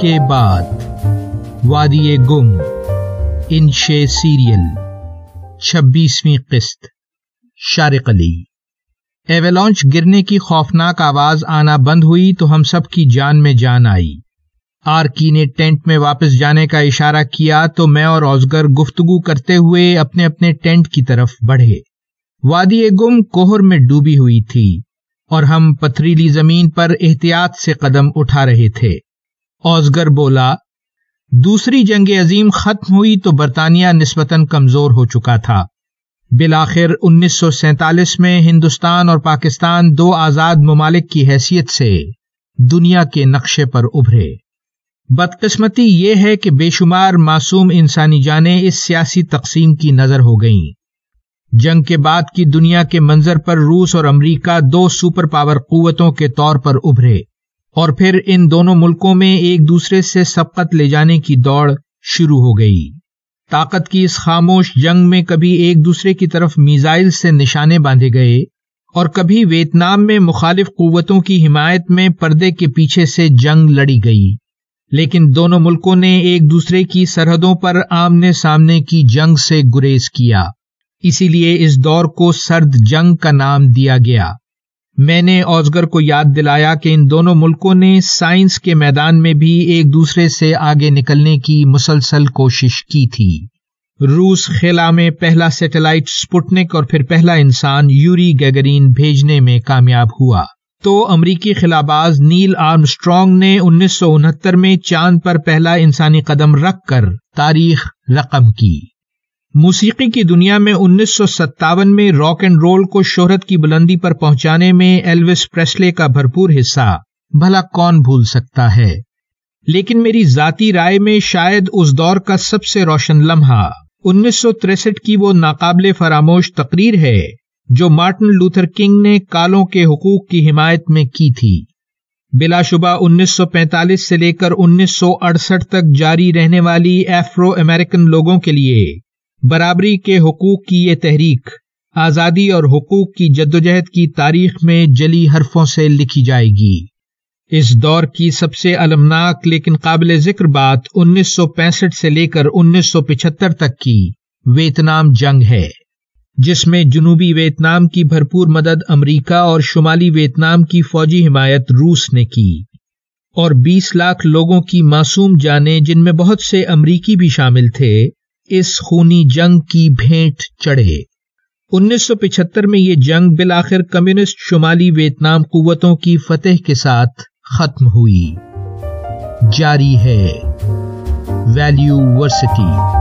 के बाद वादी गुम इन शे सीरियल छब्बीसवीं किस्त शारिक अली एवेलॉन्च गिरने की खौफनाक आवाज आना बंद हुई तो हम सब की जान में जान आई आरकी ने टेंट में वापस जाने का इशारा किया तो मैं और ओजगर गुफ्तगु करते हुए अपने अपने टेंट की तरफ बढ़े वादी गुम कोहर में डूबी हुई थी और हम पथरीली जमीन पर एहतियात से कदम उठा रहे थे ओजगर बोला दूसरी जंग अजीम खत्म हुई तो बरतानिया नस्बता कमजोर हो चुका था बिलाखिर 1947 में हिंदुस्तान और पाकिस्तान दो आजाद ममालिक की हैसियत से दुनिया के नक्शे पर उभरे बदकस्मती ये है कि बेशुमार मासूम इंसानी जानें इस सियासी तकसीम की नजर हो गईं जंग के बाद की दुनिया के मंजर पर रूस और अमरीका दो सुपर पावर कुवतों के तौर पर उभरे और फिर इन दोनों मुल्कों में एक दूसरे से सबकत ले जाने की दौड़ शुरू हो गई ताकत की इस खामोश जंग में कभी एक दूसरे की तरफ मिजाइल से निशाने बांधे गए और कभी वियतनाम में मुखालिफ कुवतों की हिमायत में पर्दे के पीछे से जंग लड़ी गई लेकिन दोनों मुल्कों ने एक दूसरे की सरहदों पर आमने सामने की जंग से गुरेज किया इसीलिए इस दौर को सर्द जंग का नाम दिया गया मैंने ओजगर को याद दिलाया कि इन दोनों मुल्कों ने साइंस के मैदान में भी एक दूसरे से आगे निकलने की मुसलसल कोशिश की थी रूस खिला में पहला सैटेलाइट स्पुटनिक और फिर पहला इंसान यूरी गैगरीन भेजने में कामयाब हुआ तो अमरीकी खिलाबाज नील आर्म स्ट्रॉन्ग ने उन्नीस में चांद पर पहला इंसानी कदम रखकर तारीख रकम की मौसीकी की दुनिया में उन्नीस सौ सत्तावन में रॉक एंड रोल को शोहरत की बुलंदी पर पहुंचाने में एल्विस प्रेस्ले का भरपूर हिस्सा भला कौन भूल सकता है लेकिन मेरी जाती राय में शायद उस दौर का सबसे रोशन लम्हा उन्नीस सौ तिरसठ की वो नाकाबले फरामोश तकरीर है जो मार्टिन लूथर किंग ने कालों के हकूक की हिमायत में की थी बिलाशुबा उन्नीस सौ पैंतालीस से लेकर उन्नीस सौ अड़सठ तक जारी रहने वाली एफ्रो अमेरिकन लोगों के लिए बराबरी के हकूक की ये तहरीक आज़ादी और हकूक की जद्दोजहद की तारीख में जली हरफों से लिखी जाएगी इस दौर की सबसे अलमनाक लेकिन काबिल जिक्र बात 1965 से लेकर 1975 तक की वियतनाम जंग है जिसमें जुनूबी वियतनाम की भरपूर मदद अमेरिका और शुमाली वियतनाम की फौजी हिमायत रूस ने की और 20 लाख लोगों की मासूम जाने जिनमें बहुत से अमरीकी भी शामिल थे इस खूनी जंग की भेंट चढ़े 1975 में ये जंग बिल आखिर कम्युनिस्ट शुमाली वियतनाम कुवतों की फतेह के साथ खत्म हुई जारी है वैल्यूवर्सिटी